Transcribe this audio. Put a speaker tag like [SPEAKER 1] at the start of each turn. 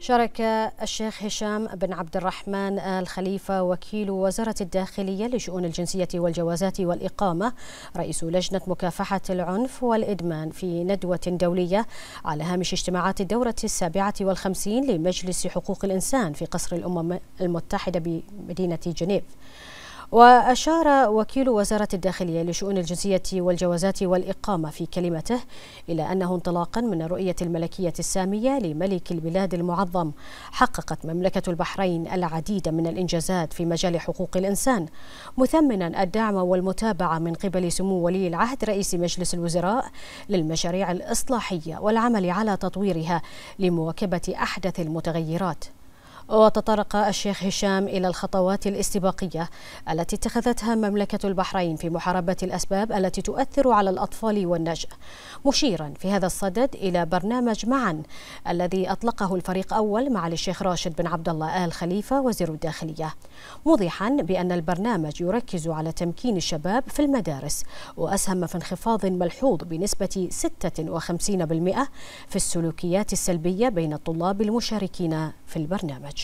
[SPEAKER 1] شارك الشيخ هشام بن عبد الرحمن آل خليفة وكيل وزارة الداخلية لشؤون الجنسية والجوازات والإقامة رئيس لجنة مكافحة العنف والإدمان في ندوة دولية على هامش اجتماعات الدورة السابعة والخمسين لمجلس حقوق الإنسان في قصر الأمم المتحدة بمدينة جنيف وأشار وكيل وزارة الداخلية لشؤون الجنسية والجوازات والإقامة في كلمته إلى أنه انطلاقا من رؤية الملكية السامية لملك البلاد المعظم حققت مملكة البحرين العديد من الإنجازات في مجال حقوق الإنسان مثمنا الدعم والمتابعة من قبل سمو ولي العهد رئيس مجلس الوزراء للمشاريع الإصلاحية والعمل على تطويرها لمواكبة أحدث المتغيرات وتطرق الشيخ هشام إلى الخطوات الاستباقية التي اتخذتها مملكة البحرين في محاربة الأسباب التي تؤثر على الأطفال والنشأ مشيرا في هذا الصدد إلى برنامج معا الذي أطلقه الفريق أول مع الشيخ راشد بن عبد الله آل خليفة وزير الداخلية موضحا بأن البرنامج يركز على تمكين الشباب في المدارس وأسهم في انخفاض ملحوظ بنسبة 56% في السلوكيات السلبية بين الطلاب المشاركين في البرنامج